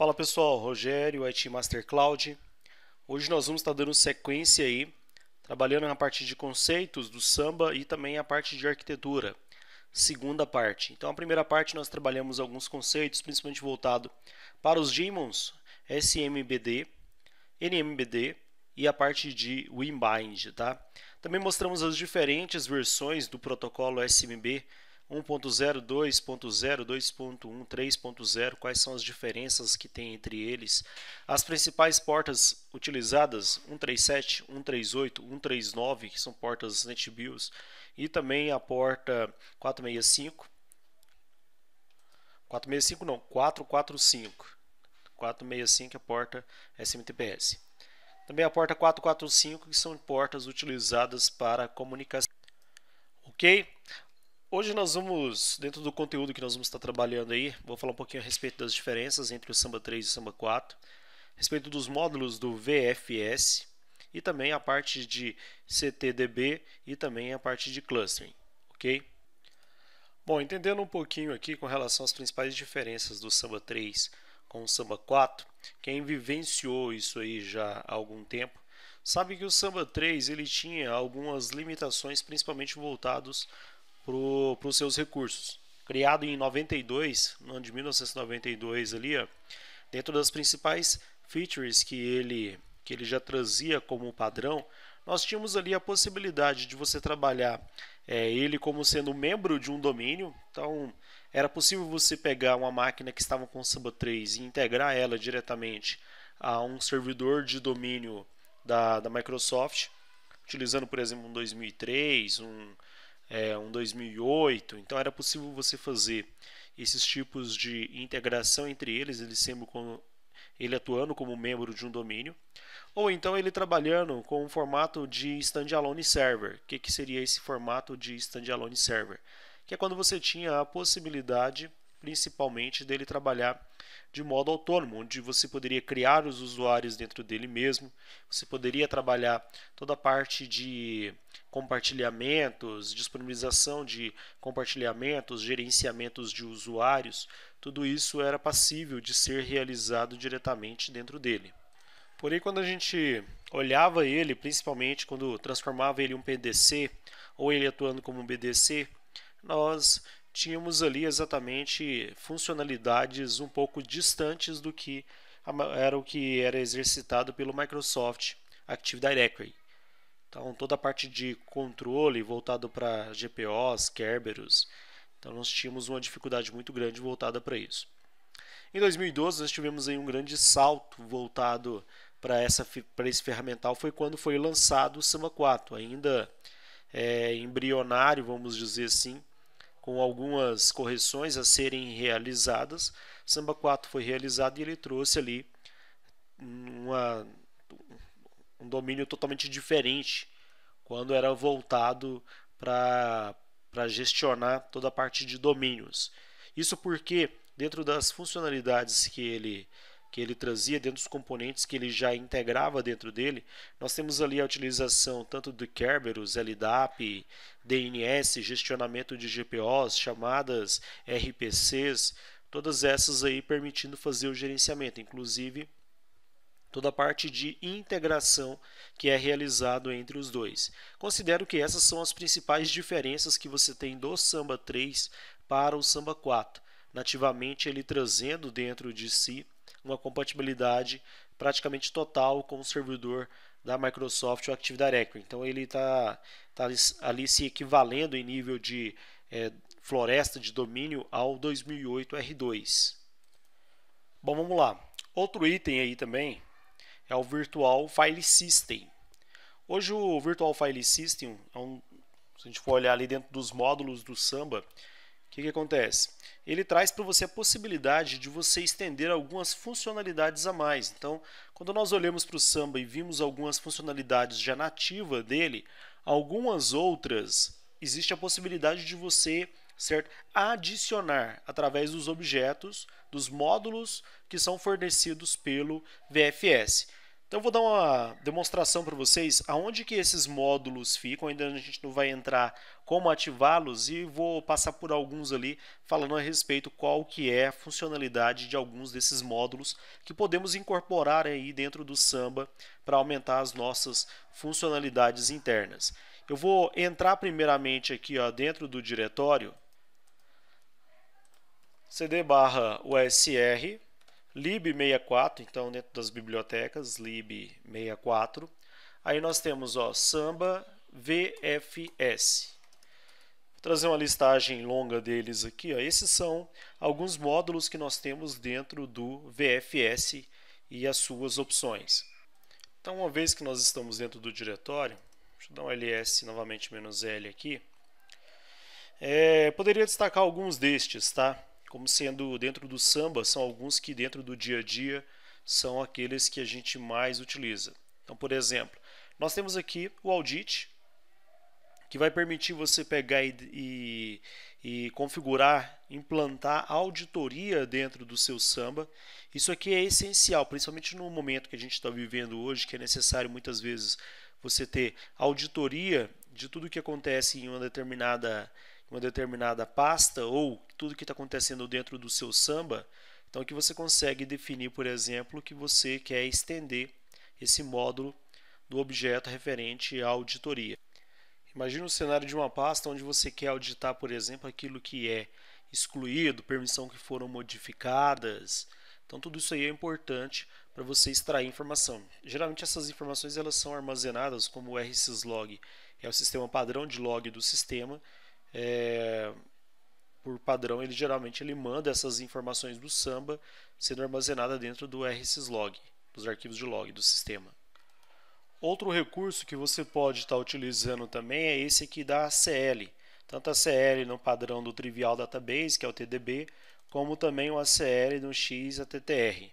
Fala pessoal, Rogério, IT Master Cloud. Hoje nós vamos estar dando sequência aí, trabalhando na parte de conceitos do samba e também a parte de arquitetura, segunda parte. Então a primeira parte nós trabalhamos alguns conceitos, principalmente voltado para os daemons, SMBD, NMBD e a parte de WinBind, tá? Também mostramos as diferentes versões do protocolo SMB 1.0, 2.0, 2.1, 3.0, quais são as diferenças que tem entre eles, as principais portas utilizadas, 137, 138, 139, que são portas NetBIOS, e também a porta 465, 465 não, 445, 465 é a porta SMTPS. Também a porta 445, que são portas utilizadas para comunicação. Ok? Hoje nós vamos, dentro do conteúdo que nós vamos estar trabalhando aí, vou falar um pouquinho a respeito das diferenças entre o Samba 3 e o Samba 4, a respeito dos módulos do VFS e também a parte de CTDB e também a parte de clustering, ok? Bom, entendendo um pouquinho aqui com relação às principais diferenças do Samba 3 com o Samba 4, quem vivenciou isso aí já há algum tempo, sabe que o Samba 3 ele tinha algumas limitações, principalmente voltados para os seus recursos. Criado em 92, no ano de 1992 ali, ó, dentro das principais features que ele, que ele já trazia como padrão, nós tínhamos ali a possibilidade de você trabalhar é, ele como sendo membro de um domínio. Então, era possível você pegar uma máquina que estava com Samba 3 e integrar ela diretamente a um servidor de domínio da, da Microsoft, utilizando, por exemplo, um 2003, um é, um 2008. Então era possível você fazer esses tipos de integração entre eles, ele sempre com ele atuando como membro de um domínio, ou então ele trabalhando com um formato de standalone server. O que, que seria esse formato de standalone server? Que é quando você tinha a possibilidade, principalmente, dele trabalhar de modo autônomo, onde você poderia criar os usuários dentro dele mesmo, você poderia trabalhar toda a parte de compartilhamentos, disponibilização de compartilhamentos, gerenciamentos de usuários, tudo isso era passível de ser realizado diretamente dentro dele. Porém, quando a gente olhava ele, principalmente quando transformava ele em um PDC ou ele atuando como um BDC, nós tínhamos ali exatamente funcionalidades um pouco distantes do que era o que era exercitado pelo Microsoft Active Directory. Então, toda a parte de controle voltado para GPOs, Kerberos. Então, nós tínhamos uma dificuldade muito grande voltada para isso. Em 2012, nós tivemos aí um grande salto voltado para esse ferramental, foi quando foi lançado o Samba 4, ainda é, embrionário, vamos dizer assim, com algumas correções a serem realizadas. Samba 4 foi realizado e ele trouxe ali uma um domínio totalmente diferente quando era voltado para gestionar toda a parte de domínios. Isso porque dentro das funcionalidades que ele que ele trazia dentro dos componentes que ele já integrava dentro dele, nós temos ali a utilização tanto do Kerberos, LDAP, DNS, gestionamento de GPOs, chamadas, RPCs, todas essas aí permitindo fazer o gerenciamento, inclusive toda a parte de integração que é realizado entre os dois. Considero que essas são as principais diferenças que você tem do samba 3 para o samba 4, nativamente ele trazendo dentro de si uma compatibilidade praticamente total com o servidor da Microsoft o Active Directory. Então ele está tá, tá ali se equivalendo em nível de é, floresta de domínio ao 2008 R2. Bom, vamos lá. Outro item aí também é o Virtual File System. Hoje o Virtual File System, é um, se a gente for olhar ali dentro dos módulos do Samba, o que, que acontece? Ele traz para você a possibilidade de você estender algumas funcionalidades a mais. Então, quando nós olhamos para o Samba e vimos algumas funcionalidades já nativa dele, algumas outras existe a possibilidade de você certo? adicionar através dos objetos, dos módulos que são fornecidos pelo VFS. Então eu vou dar uma demonstração para vocês aonde que esses módulos ficam, ainda a gente não vai entrar como ativá-los e vou passar por alguns ali falando a respeito qual que é a funcionalidade de alguns desses módulos que podemos incorporar aí dentro do Samba para aumentar as nossas funcionalidades internas. Eu vou entrar primeiramente aqui ó, dentro do diretório cd barra usr lib64, então dentro das bibliotecas, lib64. Aí nós temos ó, samba VFS. Vou trazer uma listagem longa deles aqui. Ó. Esses são alguns módulos que nós temos dentro do VFS e as suas opções. Então, uma vez que nós estamos dentro do diretório, deixa eu dar um ls novamente menos "-l" aqui, é, poderia destacar alguns destes, tá? como sendo dentro do samba, são alguns que dentro do dia a dia são aqueles que a gente mais utiliza. Então, por exemplo, nós temos aqui o audit, que vai permitir você pegar e, e, e configurar, implantar auditoria dentro do seu samba. Isso aqui é essencial, principalmente no momento que a gente está vivendo hoje, que é necessário muitas vezes você ter auditoria de tudo que acontece em uma determinada uma determinada pasta ou tudo que está acontecendo dentro do seu samba, então que você consegue definir, por exemplo, que você quer estender esse módulo do objeto referente à auditoria. Imagina o cenário de uma pasta onde você quer auditar, por exemplo, aquilo que é excluído, permissão que foram modificadas. Então tudo isso aí é importante para você extrair informação. Geralmente essas informações elas são armazenadas como o RSyslog, é o sistema padrão de log do sistema, é, por padrão, ele geralmente ele manda essas informações do samba sendo armazenada dentro do rsyslog, dos arquivos de log do sistema. Outro recurso que você pode estar tá utilizando também é esse aqui da ACL, tanto a ACL no padrão do Trivial Database, que é o TDB, como também o ACL no XATTR.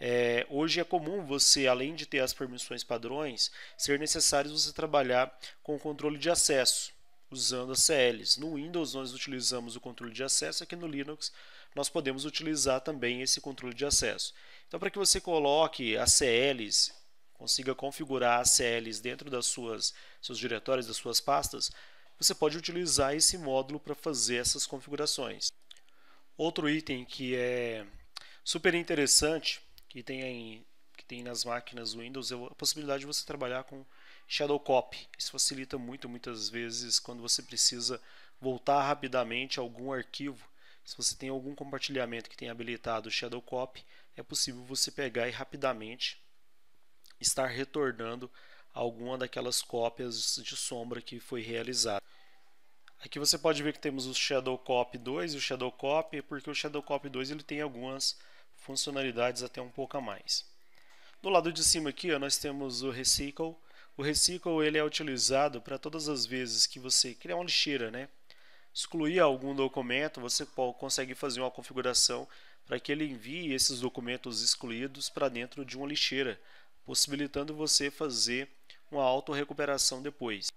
É, hoje é comum você, além de ter as permissões padrões, ser necessário você trabalhar com o controle de acesso usando as CLs. No Windows nós utilizamos o controle de acesso, aqui no Linux nós podemos utilizar também esse controle de acesso. Então para que você coloque as CLs, consiga configurar as CLs dentro das suas seus diretórios, das suas pastas, você pode utilizar esse módulo para fazer essas configurações. Outro item que é super interessante, que tem que tem nas máquinas Windows, é a possibilidade de você trabalhar com shadow copy. Isso facilita muito, muitas vezes, quando você precisa voltar rapidamente a algum arquivo. Se você tem algum compartilhamento que tem habilitado shadow copy, é possível você pegar e rapidamente estar retornando alguma daquelas cópias de sombra que foi realizada. Aqui você pode ver que temos o Shadow Copy 2 e o Shadow Copy, porque o Shadow Copy 2 ele tem algumas funcionalidades até um pouco a mais. Do lado de cima aqui, ó, nós temos o Recycle. O Recycle ele é utilizado para todas as vezes que você criar uma lixeira, né? excluir algum documento, você consegue fazer uma configuração para que ele envie esses documentos excluídos para dentro de uma lixeira, possibilitando você fazer uma auto-recuperação depois.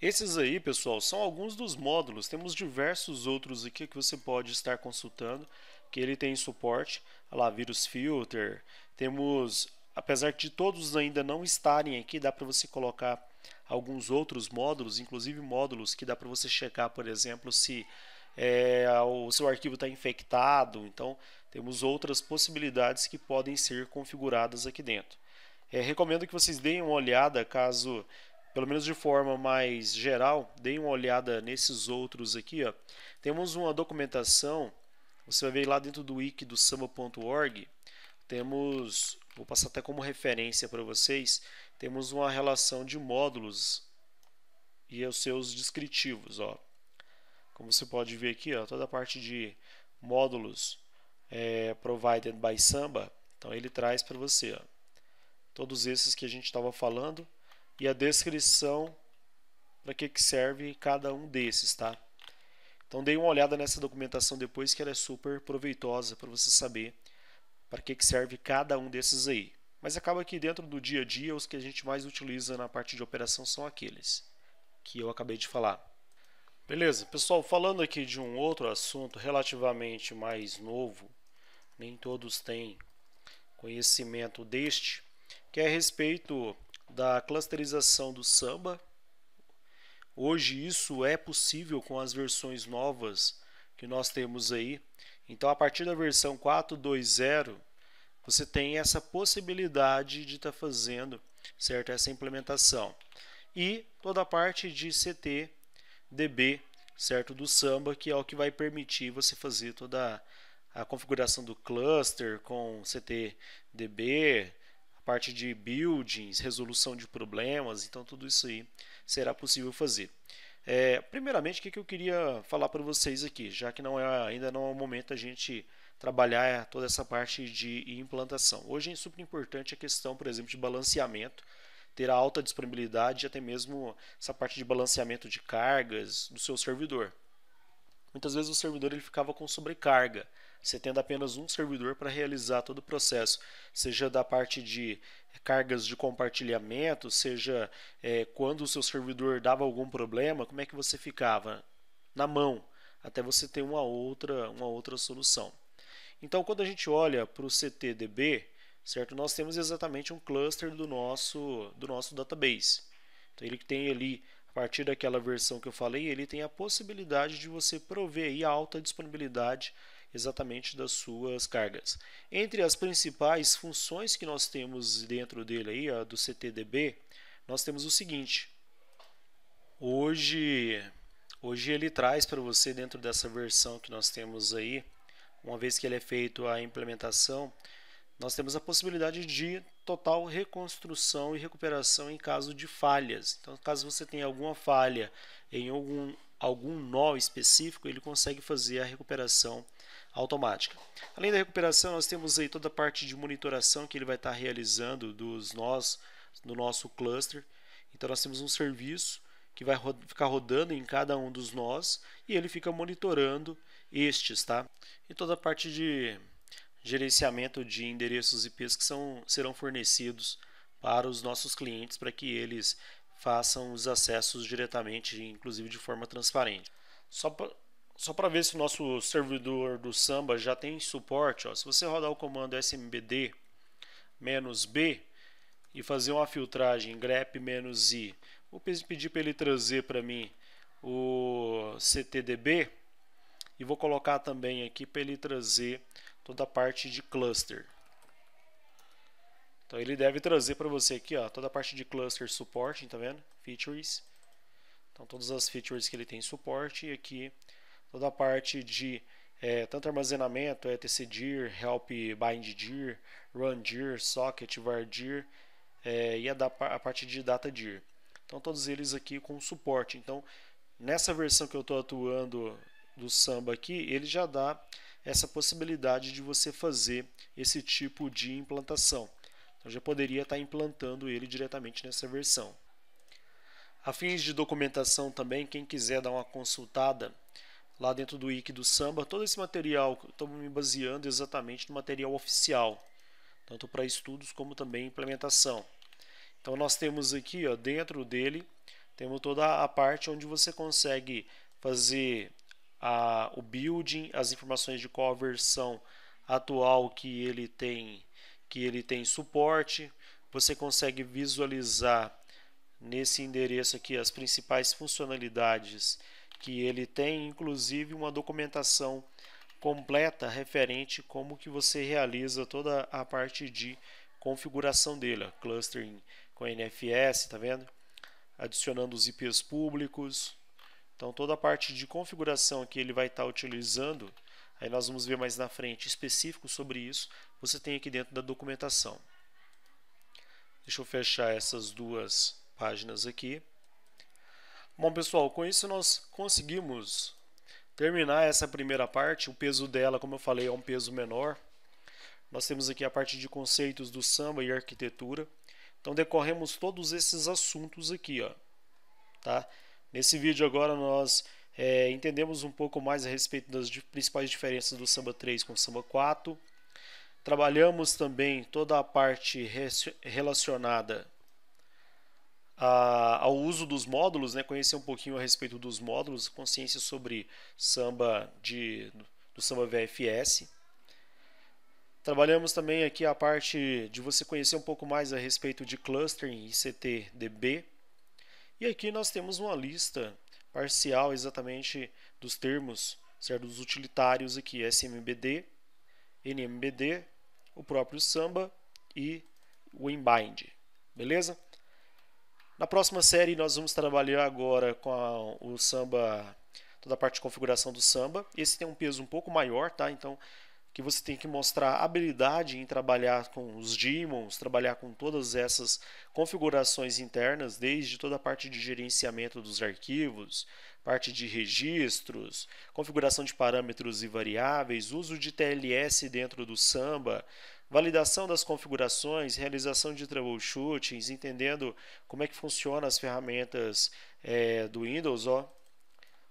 Esses aí, pessoal, são alguns dos módulos. Temos diversos outros aqui que você pode estar consultando, que ele tem suporte. Olha lá, vírus filter, temos apesar de todos ainda não estarem aqui, dá para você colocar alguns outros módulos, inclusive módulos que dá para você checar, por exemplo, se é, o seu arquivo está infectado. Então, temos outras possibilidades que podem ser configuradas aqui dentro. É, recomendo que vocês deem uma olhada, caso, pelo menos de forma mais geral, deem uma olhada nesses outros aqui. Ó. Temos uma documentação, você vai ver lá dentro do wiki do samba.org, temos vou passar até como referência para vocês, temos uma relação de módulos e os seus descritivos. Ó. Como você pode ver aqui, ó, toda a parte de módulos é, provided by Samba, então ele traz para você ó, todos esses que a gente estava falando e a descrição para que, que serve cada um desses, tá? Então dei uma olhada nessa documentação depois que ela é super proveitosa para você saber para que, que serve cada um desses aí. Mas acaba que dentro do dia a dia, os que a gente mais utiliza na parte de operação são aqueles que eu acabei de falar. Beleza, pessoal, falando aqui de um outro assunto relativamente mais novo, nem todos têm conhecimento deste, que é a respeito da clusterização do samba. Hoje isso é possível com as versões novas que nós temos aí, então, a partir da versão 4.2.0, você tem essa possibilidade de estar tá fazendo certo? essa implementação. E toda a parte de CT, DB, certo? do Samba, que é o que vai permitir você fazer toda a configuração do cluster com CT, DB, a parte de buildings, resolução de problemas, então tudo isso aí será possível fazer. É, primeiramente, o que, que eu queria falar para vocês aqui, já que não é, ainda não é o momento a gente trabalhar é, toda essa parte de implantação. Hoje é super importante a questão, por exemplo, de balanceamento, ter a alta disponibilidade e até mesmo essa parte de balanceamento de cargas do seu servidor. Muitas vezes o servidor ele ficava com sobrecarga você tendo apenas um servidor para realizar todo o processo, seja da parte de cargas de compartilhamento, seja é, quando o seu servidor dava algum problema, como é que você ficava na mão até você ter uma outra, uma outra solução. Então, quando a gente olha para o CTDB, certo, nós temos exatamente um cluster do nosso, do nosso database. Então, ele tem ali a partir daquela versão que eu falei, ele tem a possibilidade de você prover aí a alta disponibilidade exatamente das suas cargas. Entre as principais funções que nós temos dentro dele aí, do CTDB, nós temos o seguinte. Hoje, hoje ele traz para você dentro dessa versão que nós temos aí, uma vez que ele é feito a implementação, nós temos a possibilidade de total reconstrução e recuperação em caso de falhas. Então, caso você tenha alguma falha em algum, algum nó específico, ele consegue fazer a recuperação automática. Além da recuperação, nós temos aí toda a parte de monitoração que ele vai estar realizando dos nós do nosso cluster. Então nós temos um serviço que vai ficar rodando em cada um dos nós e ele fica monitorando estes, tá? E toda a parte de gerenciamento de endereços IPs que são, serão fornecidos para os nossos clientes para que eles façam os acessos diretamente, inclusive de forma transparente. Só só para ver se o nosso servidor do Samba já tem suporte, ó, se você rodar o comando smbd "-b", e fazer uma filtragem grep-i, vou pedir para ele trazer para mim o ctdb e vou colocar também aqui para ele trazer toda a parte de cluster. Então ele deve trazer para você aqui ó, toda a parte de cluster suporte, tá vendo? Features. Então todas as features que ele tem suporte e aqui toda a parte de é, tanto armazenamento, etc é dir, help bind dir, run dir, socket var dir é, eh, e a, da, a parte de data dir. Então todos eles aqui com suporte. Então nessa versão que eu estou atuando do Samba aqui, ele já dá essa possibilidade de você fazer esse tipo de implantação. Então já poderia estar tá implantando ele diretamente nessa versão. A fins de documentação também, quem quiser dar uma consultada lá dentro do wiki do samba, todo esse material, estamos me baseando exatamente no material oficial, tanto para estudos como também implementação. Então nós temos aqui, ó, dentro dele, temos toda a parte onde você consegue fazer a, o building, as informações de qual a versão atual que ele tem, que ele tem suporte. Você consegue visualizar nesse endereço aqui as principais funcionalidades que ele tem inclusive uma documentação completa referente como que você realiza toda a parte de configuração dele, clustering com NFS, tá vendo? Adicionando os IPs públicos. Então toda a parte de configuração que ele vai estar tá utilizando, aí nós vamos ver mais na frente específico sobre isso, você tem aqui dentro da documentação. Deixa eu fechar essas duas páginas aqui. Bom, pessoal, com isso nós conseguimos terminar essa primeira parte. O peso dela, como eu falei, é um peso menor. Nós temos aqui a parte de conceitos do samba e arquitetura. Então decorremos todos esses assuntos aqui, ó. Tá? Nesse vídeo agora nós é, entendemos um pouco mais a respeito das principais diferenças do samba 3 com o samba 4. Trabalhamos também toda a parte relacionada a, ao uso dos módulos, né, conhecer um pouquinho a respeito dos módulos, consciência sobre samba de, do samba VFS. Trabalhamos também aqui a parte de você conhecer um pouco mais a respeito de clustering e CTDB. E aqui nós temos uma lista parcial exatamente dos termos, certo? dos utilitários aqui, SMBD, NMBD, o próprio Samba e o Inbind, beleza? Na próxima série nós vamos trabalhar agora com a, o samba, toda a parte de configuração do samba. Esse tem um peso um pouco maior, tá? Então que você tem que mostrar habilidade em trabalhar com os daemons, trabalhar com todas essas configurações internas, desde toda a parte de gerenciamento dos arquivos, parte de registros, configuração de parâmetros e variáveis, uso de TLS dentro do Samba, validação das configurações, realização de troubleshootings, entendendo como é que funciona as ferramentas é, do Windows, ó,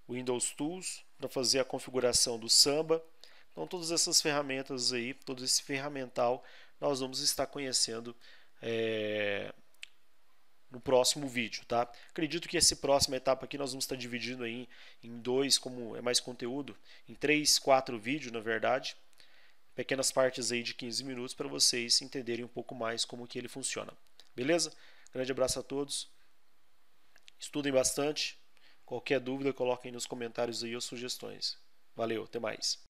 Windows Tools, para fazer a configuração do Samba. Então, todas essas ferramentas aí, todo esse ferramental, nós vamos estar conhecendo é, no próximo vídeo, tá? Acredito que essa próxima etapa aqui nós vamos estar dividindo aí em dois, como é mais conteúdo, em três, quatro vídeos, na verdade pequenas partes aí de 15 minutos para vocês entenderem um pouco mais como que ele funciona. Beleza? Grande abraço a todos. Estudem bastante. Qualquer dúvida, coloquem nos comentários aí ou sugestões. Valeu, até mais.